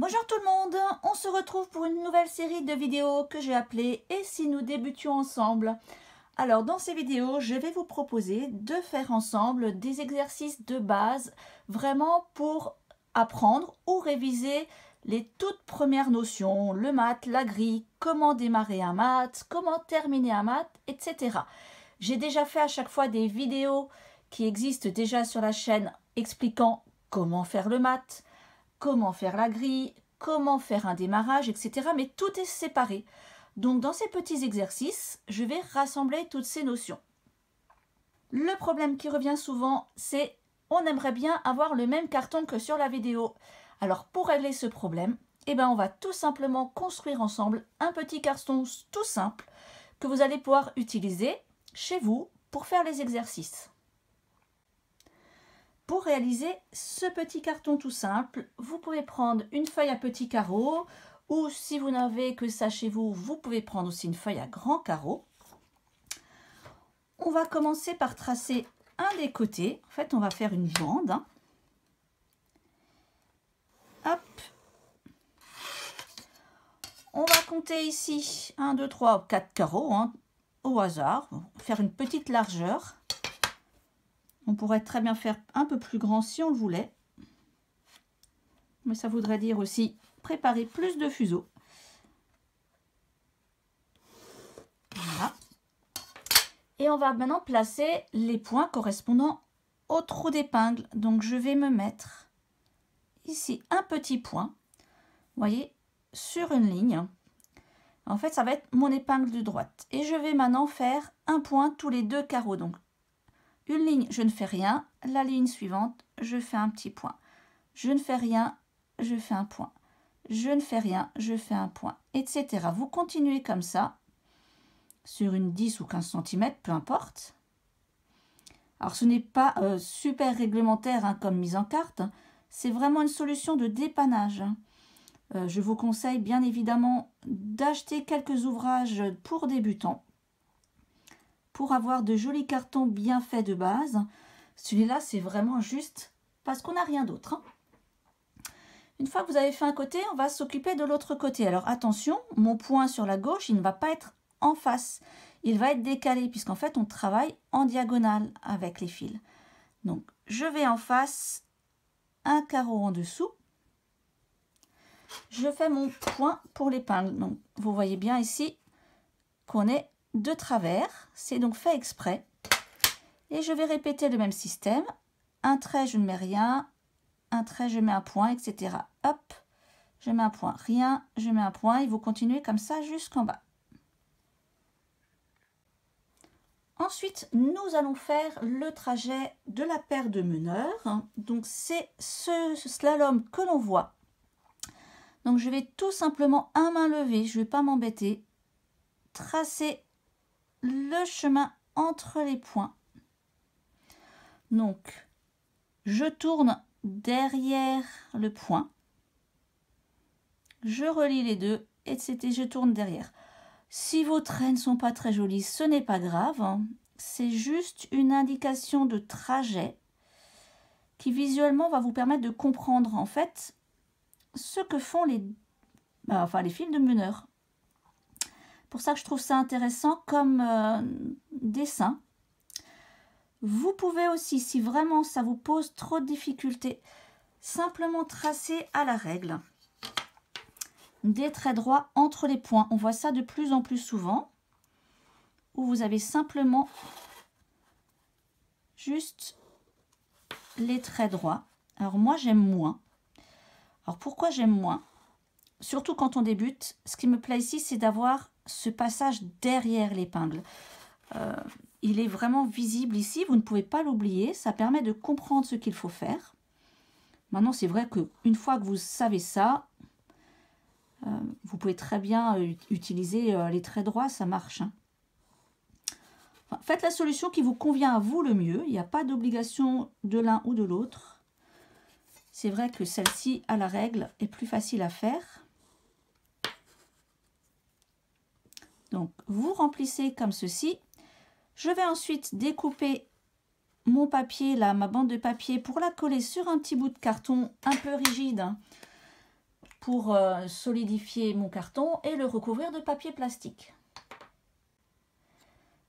Bonjour tout le monde, on se retrouve pour une nouvelle série de vidéos que j'ai appelée « Et si nous débutions ensemble ?» Alors dans ces vidéos, je vais vous proposer de faire ensemble des exercices de base vraiment pour apprendre ou réviser les toutes premières notions, le maths, la grille, comment démarrer un maths, comment terminer un maths, etc. J'ai déjà fait à chaque fois des vidéos qui existent déjà sur la chaîne expliquant comment faire le maths, comment faire la grille, comment faire un démarrage, etc. Mais tout est séparé. Donc dans ces petits exercices, je vais rassembler toutes ces notions. Le problème qui revient souvent, c'est on aimerait bien avoir le même carton que sur la vidéo. Alors pour régler ce problème, eh ben, on va tout simplement construire ensemble un petit carton tout simple que vous allez pouvoir utiliser chez vous pour faire les exercices. Pour réaliser ce petit carton tout simple, vous pouvez prendre une feuille à petits carreaux ou si vous n'avez que ça chez vous, vous pouvez prendre aussi une feuille à grands carreaux. On va commencer par tracer un des côtés. En fait, on va faire une bande. Hein. On va compter ici 1, 2, 3, 4 carreaux hein, au hasard. Faire une petite largeur. On pourrait très bien faire un peu plus grand si on le voulait. Mais ça voudrait dire aussi préparer plus de fuseaux. Voilà. Et on va maintenant placer les points correspondant au trou d'épingle. Donc je vais me mettre ici un petit point, vous voyez, sur une ligne. En fait, ça va être mon épingle de droite. Et je vais maintenant faire un point tous les deux carreaux. Donc une ligne, je ne fais rien. La ligne suivante, je fais un petit point. Je ne fais rien, je fais un point. Je ne fais rien, je fais un point, etc. Vous continuez comme ça sur une 10 ou 15 cm, peu importe. Alors ce n'est pas euh, super réglementaire hein, comme mise en carte, c'est vraiment une solution de dépannage. Hein. Euh, je vous conseille bien évidemment d'acheter quelques ouvrages pour débutants avoir de jolis cartons bien faits de base. Celui-là, c'est vraiment juste parce qu'on n'a rien d'autre. Hein. Une fois que vous avez fait un côté, on va s'occuper de l'autre côté. Alors attention, mon point sur la gauche, il ne va pas être en face. Il va être décalé puisqu'en fait, on travaille en diagonale avec les fils. Donc, je vais en face, un carreau en dessous. Je fais mon point pour l'épingle. Donc, vous voyez bien ici qu'on est de travers, c'est donc fait exprès. Et je vais répéter le même système. Un trait, je ne mets rien, un trait, je mets un point, etc. Hop, je mets un point, rien, je mets un point, et vous continuez comme ça jusqu'en bas. Ensuite, nous allons faire le trajet de la paire de meneurs. Donc, c'est ce, slalom que l'on voit. Donc, je vais tout simplement à main levée, je ne vais pas m'embêter, tracer le chemin entre les points. Donc, je tourne derrière le point. Je relie les deux, etc. Je tourne derrière. Si vos traits ne sont pas très jolis, ce n'est pas grave. C'est juste une indication de trajet qui visuellement va vous permettre de comprendre en fait ce que font les, bah, enfin, les fils de meneur pour ça que je trouve ça intéressant comme euh, dessin. Vous pouvez aussi, si vraiment ça vous pose trop de difficultés, simplement tracer à la règle des traits droits entre les points. On voit ça de plus en plus souvent, où vous avez simplement juste les traits droits. Alors moi, j'aime moins. Alors pourquoi j'aime moins Surtout quand on débute, ce qui me plaît ici, c'est d'avoir ce passage derrière l'épingle. Euh, il est vraiment visible ici, vous ne pouvez pas l'oublier, ça permet de comprendre ce qu'il faut faire. Maintenant, c'est vrai qu'une fois que vous savez ça, euh, vous pouvez très bien euh, utiliser les traits droits, ça marche. Hein. faites la solution qui vous convient à vous le mieux, il n'y a pas d'obligation de l'un ou de l'autre. C'est vrai que celle-ci, à la règle, est plus facile à faire. Donc, vous remplissez comme ceci. Je vais ensuite découper mon papier, là, ma bande de papier, pour la coller sur un petit bout de carton un peu rigide hein, pour euh, solidifier mon carton et le recouvrir de papier plastique.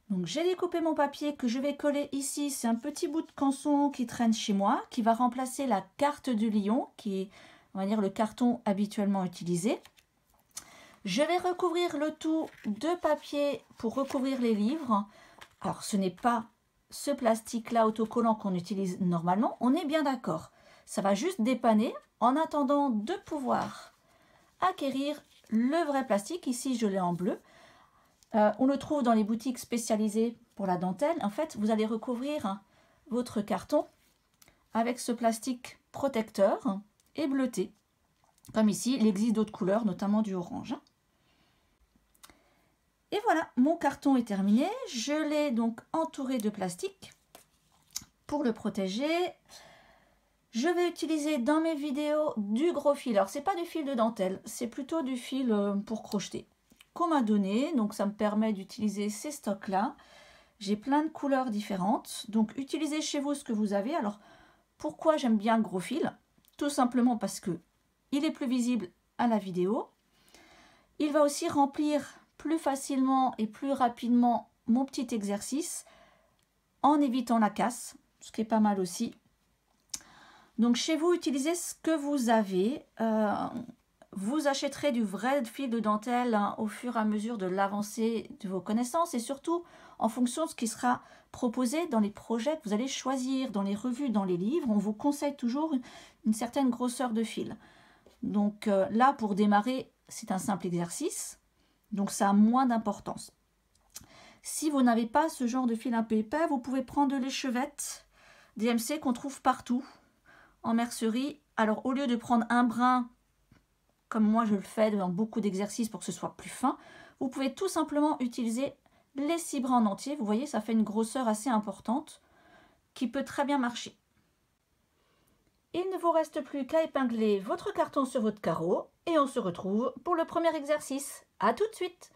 Donc j'ai découpé mon papier que je vais coller ici. C'est un petit bout de canson qui traîne chez moi, qui va remplacer la carte du lion, qui est, on va dire, le carton habituellement utilisé. Je vais recouvrir le tout de papier pour recouvrir les livres. Alors, ce n'est pas ce plastique-là autocollant qu'on utilise normalement, on est bien d'accord. Ça va juste dépanner en attendant de pouvoir acquérir le vrai plastique. Ici, je l'ai en bleu. Euh, on le trouve dans les boutiques spécialisées pour la dentelle. En fait, vous allez recouvrir votre carton avec ce plastique protecteur et bleuté. Comme ici, il existe d'autres couleurs, notamment du orange. Et voilà, mon carton est terminé. Je l'ai donc entouré de plastique pour le protéger. Je vais utiliser dans mes vidéos du gros fil. Alors, c'est pas du fil de dentelle, c'est plutôt du fil euh, pour crocheter qu'on m'a donné. Donc, ça me permet d'utiliser ces stocks-là. J'ai plein de couleurs différentes. Donc, utilisez chez vous ce que vous avez. Alors, pourquoi j'aime bien le gros fil Tout simplement parce que il est plus visible à la vidéo. Il va aussi remplir plus facilement et plus rapidement mon petit exercice en évitant la casse, ce qui est pas mal aussi. Donc chez vous, utilisez ce que vous avez. Euh, vous achèterez du vrai fil de dentelle hein, au fur et à mesure de l'avancée de vos connaissances et surtout en fonction de ce qui sera proposé dans les projets que vous allez choisir, dans les revues, dans les livres. On vous conseille toujours une, certaine grosseur de fil. Donc euh, là, pour démarrer, c'est un simple exercice. Donc ça a moins d'importance. Si vous n'avez pas ce genre de fil un peu épais, vous pouvez prendre de l'échevette DMC qu'on trouve partout en mercerie. Alors au lieu de prendre un brin, comme moi je le fais dans beaucoup d'exercices pour que ce soit plus fin, vous pouvez tout simplement utiliser les six brins en entier. Vous voyez, ça fait une grosseur assez importante qui peut très bien marcher. Il ne vous reste plus qu'à épingler votre carton sur votre carreau et on se retrouve pour le premier exercice. A tout de suite